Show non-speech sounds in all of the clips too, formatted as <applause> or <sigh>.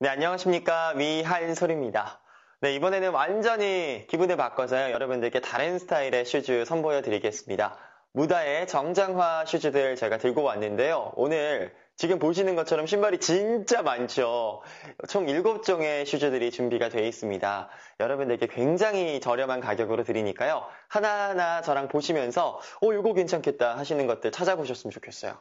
네, 안녕하십니까. 위하인솔입니다. 네, 이번에는 완전히 기분을 바꿔서 요 여러분들께 다른 스타일의 슈즈 선보여 드리겠습니다. 무다의 정장화 슈즈들 제가 들고 왔는데요. 오늘 지금 보시는 것처럼 신발이 진짜 많죠. 총 7종의 슈즈들이 준비가 되어 있습니다. 여러분들께 굉장히 저렴한 가격으로 드리니까요. 하나하나 저랑 보시면서 오, 이거 괜찮겠다 하시는 것들 찾아보셨으면 좋겠어요.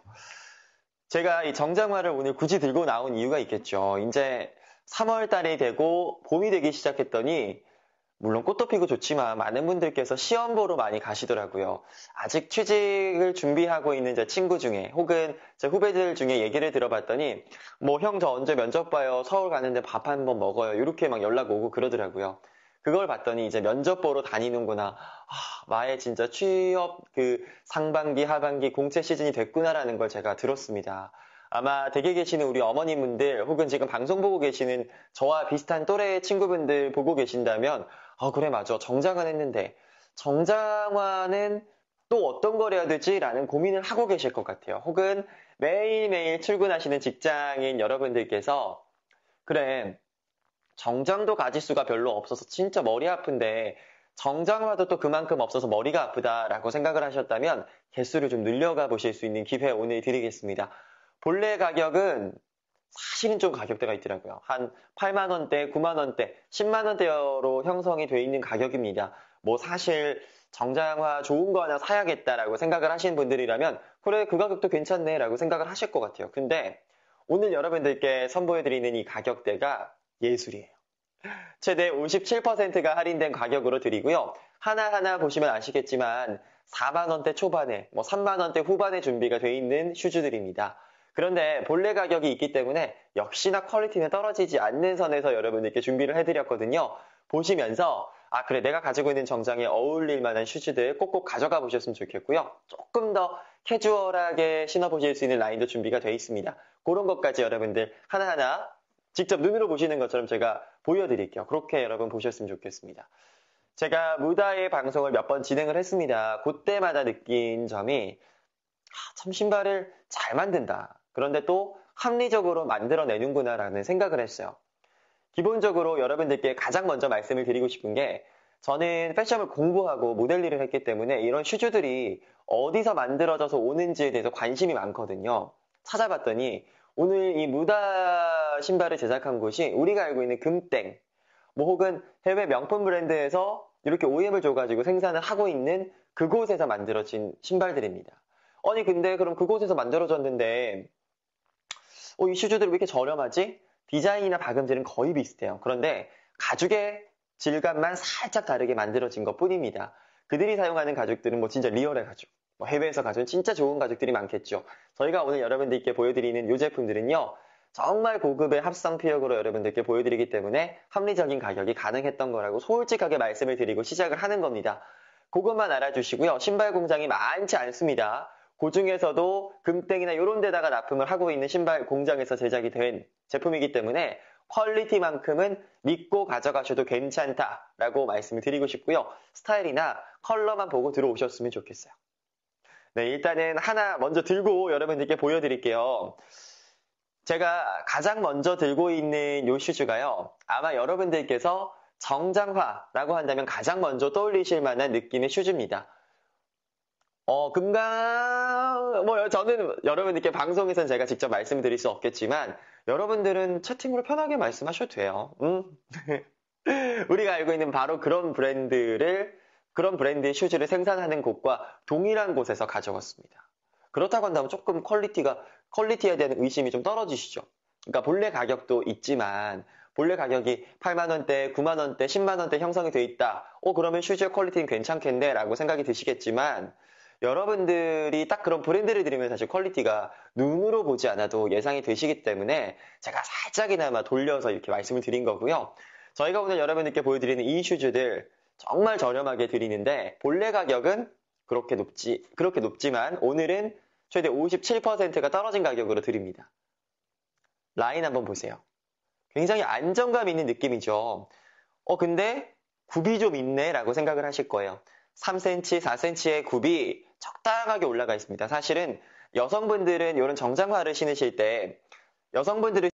제가 이 정장화를 오늘 굳이 들고 나온 이유가 있겠죠. 이제 3월 달이 되고 봄이 되기 시작했더니 물론 꽃도 피고 좋지만 많은 분들께서 시험 보러 많이 가시더라고요. 아직 취직을 준비하고 있는 제 친구 중에 혹은 제 후배들 중에 얘기를 들어봤더니 뭐 형 저 언제 면접 봐요. 서울 가는데 밥 한번 먹어요. 이렇게 막 연락 오고 그러더라고요. 그걸 봤더니 이제 면접 보러 다니는구나. 아, 마에 진짜 취업 그 상반기 하반기 공채 시즌이 됐구나라는 걸 제가 들었습니다. 아마 댁에 계시는 우리 어머님분들 혹은 지금 방송 보고 계시는 저와 비슷한 또래의 친구분들 보고 계신다면 아 그래 맞아 정장은 했는데 정장화는 또 어떤 걸 해야 되지라는 고민을 하고 계실 것 같아요. 혹은 매일매일 출근하시는 직장인 여러분들께서 그래 정장도 가질 수가 별로 없어서 진짜 머리 아픈데 정장화도 또 그만큼 없어서 머리가 아프다라고 생각을 하셨다면 개수를 좀 늘려가 보실 수 있는 기회 오늘 드리겠습니다. 본래 가격은 사실은 좀 가격대가 있더라고요. 한 8만 원대, 9만 원대, 10만 원대로 형성이 되어 있는 가격입니다. 뭐 사실 정장화 좋은 거 하나 사야겠다라고 생각을 하시는 분들이라면 그래 그 가격도 괜찮네라고 생각을 하실 것 같아요. 근데 오늘 여러분들께 선보여드리는 이 가격대가 예술이에요. 최대 57%가 할인된 가격으로 드리고요. 하나하나 보시면 아시겠지만 4만원대 초반에, 뭐 3만원대 후반에 준비가 돼 있는 슈즈들입니다. 그런데 본래 가격이 있기 때문에 역시나 퀄리티는 떨어지지 않는 선에서 여러분들께 준비를 해드렸거든요. 보시면서 아 그래 내가 가지고 있는 정장에 어울릴 만한 슈즈들 꼭꼭 가져가 보셨으면 좋겠고요. 조금 더 캐주얼하게 신어보실 수 있는 라인도 준비가 돼 있습니다. 그런 것까지 여러분들 하나하나 직접 눈으로 보시는 것처럼 제가 보여드릴게요. 그렇게 여러분 보셨으면 좋겠습니다. 제가 무다의 방송을 몇 번 진행을 했습니다. 그때마다 느낀 점이 아, 참 신발을 잘 만든다. 그런데 또 합리적으로 만들어내는구나라는 생각을 했어요. 기본적으로 여러분들께 가장 먼저 말씀을 드리고 싶은 게 저는 패션을 공부하고 모델 일을 했기 때문에 이런 슈즈들이 어디서 만들어져서 오는지에 대해서 관심이 많거든요. 찾아봤더니 오늘 이 무다 신발을 제작한 곳이 우리가 알고 있는 금땡, 뭐 혹은 해외 명품 브랜드에서 이렇게 OEM을 줘가지고 생산을 하고 있는 그곳에서 만들어진 신발들입니다. 아니 근데 그럼 그곳에서 만들어졌는데 어, 이 슈즈들이 왜 이렇게 저렴하지? 디자인이나 박음질은 거의 비슷해요. 그런데 가죽의 질감만 살짝 다르게 만들어진 것 뿐입니다. 그들이 사용하는 가죽들은 뭐 진짜 리얼한 가죽, 뭐 해외에서 가져온 진짜 좋은 가죽들이 많겠죠. 저희가 오늘 여러분들께 보여드리는 이 제품들은요. 정말 고급의 합성 피혁으로 여러분들께 보여드리기 때문에 합리적인 가격이 가능했던 거라고 솔직하게 말씀을 드리고 시작을 하는 겁니다. 그것만 알아주시고요. 신발 공장이 많지 않습니다. 그 중에서도 금땡이나 이런 데다가 납품을 하고 있는 신발 공장에서 제작이 된 제품이기 때문에 퀄리티만큼은 믿고 가져가셔도 괜찮다라고 말씀을 드리고 싶고요. 스타일이나 컬러만 보고 들어오셨으면 좋겠어요. 네, 일단은 하나 먼저 들고 여러분들께 보여드릴게요. 제가 가장 먼저 들고 있는 요 슈즈가요. 아마 여러분들께서 정장화라고 한다면 가장 먼저 떠올리실 만한 느낌의 슈즈입니다. 어, 금강, 뭐, 저는 여러분들께 방송에선 제가 직접 말씀드릴 수 없겠지만, 여러분들은 채팅으로 편하게 말씀하셔도 돼요. 음? <laughs> 우리가 알고 있는 바로 그런 브랜드를, 그런 브랜드의 슈즈를 생산하는 곳과 동일한 곳에서 가져왔습니다. 그렇다고 한다면 조금 퀄리티가, 퀄리티에 대한 의심이 좀 떨어지시죠. 그러니까 본래 가격도 있지만, 본래 가격이 8만원대, 9만원대, 10만원대 형성이 돼 있다. 어, 그러면 슈즈의 퀄리티는 괜찮겠네? 라고 생각이 드시겠지만, 여러분들이 딱 그런 브랜드를 들으면 사실 퀄리티가 눈으로 보지 않아도 예상이 되시기 때문에 제가 살짝이나마 돌려서 이렇게 말씀을 드린 거고요. 저희가 오늘 여러분들께 보여드리는 이 슈즈들 정말 저렴하게 드리는데 본래 가격은 그렇게 높지 그렇게 높지만 오늘은 최대 57%가 떨어진 가격으로 드립니다. 라인 한번 보세요. 굉장히 안정감 있는 느낌이죠. 어 근데 굽이 좀 있네라고 생각을 하실 거예요. 3cm, 4cm의 굽이 적당하게 올라가 있습니다. 사실은 여성분들은 이런 정장화를 신으실 때 여성분들을